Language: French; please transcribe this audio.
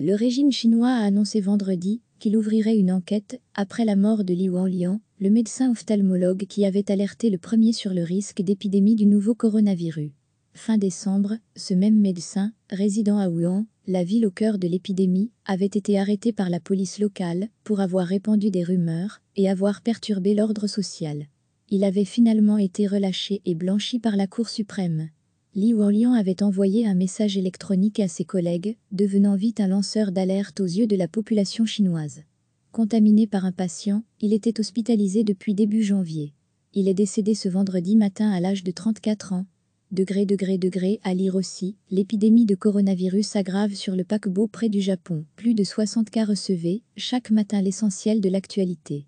Le régime chinois a annoncé vendredi qu'il ouvrirait une enquête après la mort de Li Wanlian, le médecin ophtalmologue qui avait alerté le premier sur le risque d'épidémie du nouveau coronavirus. Fin décembre, ce même médecin, résident à Wuhan, la ville au cœur de l'épidémie, avait été arrêté par la police locale pour avoir répandu des rumeurs et avoir perturbé l'ordre social. Il avait finalement été relâché et blanchi par la Cour suprême. Li Worlian avait envoyé un message électronique à ses collègues, devenant vite un lanceur d'alerte aux yeux de la population chinoise. Contaminé par un patient, il était hospitalisé depuis début janvier. Il est décédé ce vendredi matin à l'âge de 34 ans. Degré, degré, degré, à lire aussi, l'épidémie de coronavirus s'aggrave sur le paquebot près du Japon. Plus de 60 cas recevés, chaque matin l'essentiel de l'actualité.